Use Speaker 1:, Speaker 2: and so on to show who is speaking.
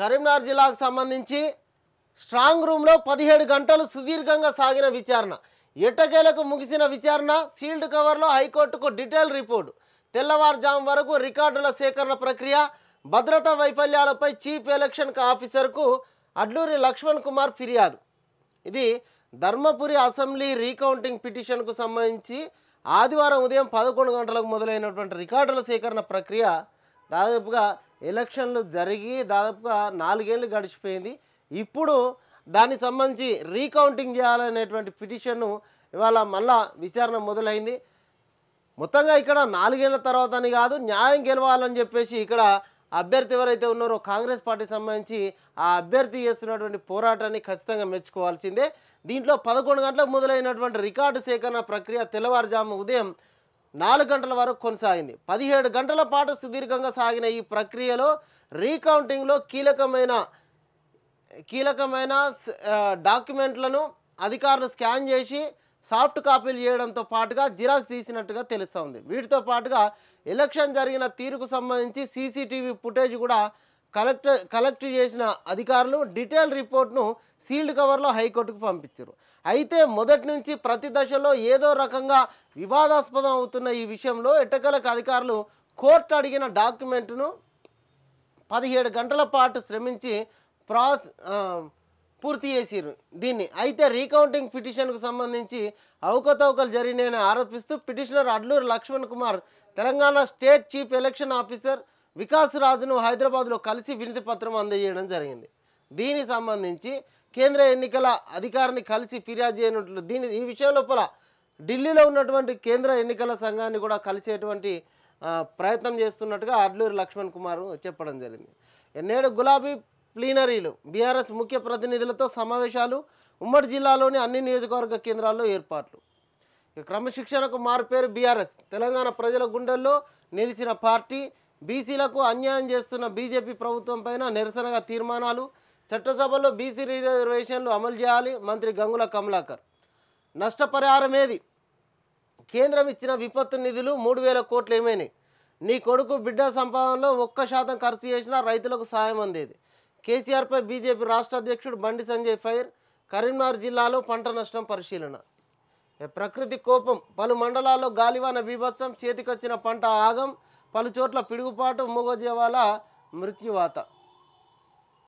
Speaker 1: కరీంనగర్ జిల్లాకు సంబంధించి స్ట్రాంగ్ రూమ్లో పదిహేడు గంటలు సుదీర్ఘంగా సాగిన విచారణ ఎట్టకేలకు ముగిసిన విచారణ సీల్డ్ కవర్లో హైకోర్టుకు డీటెయిల్ రిపోర్టు తెల్లవారుజాము వరకు రికార్డుల సేకరణ ప్రక్రియ భద్రతా వైఫల్యాలపై చీఫ్ ఎలక్షన్ ఆఫీసర్కు అడ్లూరి లక్ష్మణ్ కుమార్ ఫిర్యాదు ఇది ధర్మపురి అసెంబ్లీ రీకౌంటింగ్ పిటిషన్కు సంబంధించి ఆదివారం ఉదయం పదకొండు గంటలకు మొదలైనటువంటి రికార్డుల సేకరణ ప్రక్రియ దాదాపుగా ఎలక్షన్లు జరిగి దాదాపుగా నాలుగేళ్ళు గడిచిపోయింది ఇప్పుడు దానికి సంబంధించి రీకౌంటింగ్ చేయాలనేటువంటి పిటిషన్ను ఇవాళ మళ్ళా విచారణ మొదలైంది మొత్తంగా ఇక్కడ నాలుగేళ్ల తర్వాత అని కాదు న్యాయం గెలవాలని చెప్పేసి ఇక్కడ అభ్యర్థి ఎవరైతే ఉన్నారో కాంగ్రెస్ పార్టీ సంబంధించి ఆ అభ్యర్థి చేస్తున్నటువంటి పోరాటాన్ని ఖచ్చితంగా మెచ్చుకోవాల్సిందే దీంట్లో పదకొండు గంటలకు మొదలైనటువంటి రికార్డు సేకరణ ప్రక్రియ తెల్లవారుజాము ఉదయం నాలుగు గంటల వరకు కొనసాగింది పదిహేడు గంటల పాటు సుదీర్ఘంగా సాగిన ఈ ప్రక్రియలో రీకౌంటింగ్లో కీలకమైన కీలకమైన డాక్యుమెంట్లను అధికారులు స్కాన్ చేసి సాఫ్ట్ కాపీలు చేయడంతో పాటుగా జిరాక్స్ తీసినట్టుగా తెలుస్తోంది వీటితో పాటుగా ఎలక్షన్ జరిగిన తీరుకు సంబంధించి సీసీటీవీ ఫుటేజ్ కూడా కలెక్ట్ కలెక్ట్ చేసిన అధికారులు డీటెయిల్ రిపోర్ట్ను సీల్డ్ కవర్లో హైకోర్టుకు పంపించారు అయితే మొదటి నుంచి ప్రతి దశలో ఏదో రకంగా వివాదాస్పదం అవుతున్న ఈ విషయంలో ఎట్టకలకు అధికారులు కోర్టు అడిగిన డాక్యుమెంట్ను పదిహేడు గంటల పాటు శ్రమించి ప్రాస్ పూర్తి చేసిరు దీన్ని అయితే రీకౌంటింగ్ పిటిషన్కు సంబంధించి అవకతవకలు జరిగినాయని ఆరోపిస్తూ petitioner Adluri Laxman Kumar Telangana state chief election officer Vikas రాజును హైదరాబాద్లో కలిసి వినతి పత్రం అందజేయడం జరిగింది దీనికి సంబంధించి కేంద్ర ఎన్నికల అధికారిని కలిసి ఫిర్యాదు చేయనట్లు దీని ఈ విషయం లోపల ఢిల్లీలో ఉన్నటువంటి కేంద్ర ఎన్నికల సంఘాన్ని కూడా కలిసేటువంటి ప్రయత్నం చేస్తున్నట్టుగా అడ్లూరి లక్ష్మణ్ కుమార్ చెప్పడం జరిగింది నేడు గులాబీ ప్లీనరీలు బీఆర్ఎస్ ముఖ్య ప్రతినిధులతో సమావేశాలు ఉమ్మడి జిల్లాలోని అన్ని నియోజకవర్గ కేంద్రాల్లో ఏర్పాట్లు క్రమశిక్షణకు మారుపేరు బీఆర్ఎస్ తెలంగాణ ప్రజల గుండెల్లో నిలిచిన పార్టీ బీసీలకు అన్యాయం చేస్తున్న బీజేపీ ప్రభుత్వం పైన నిరసనగా తీర్మానాలు చట్టసభలో బీసీ రిజర్వేషన్లు అమలు చేయాలి మంత్రి గంగుల కమలాకర్ నష్టపరిహారం ఏది కేంద్రం ఇచ్చిన విపత్తు నిధులు మూడు వేల కోట్లు ఏమైనాయి నీ కొడుకు బిడ్డ సంపాదనలో ఒక్క శాతం ఖర్చు చేసినా రైతులకు సాయం అందేది కేసీఆర్పై బీజేపీ రాష్ట్ర అధ్యక్షుడు బండి సంజయ్ ఫైర్ కరీంనగర్ జిల్లాలో పంట నష్టం పరిశీలన ప్రకృతి కోపం పలు మండలాల్లో గాలివాన బీభత్సం చేతికొచ్చిన పంట ఆగం పలుచోట్ల పిడుగుపాటు మూగజీవాల మృత్యువాత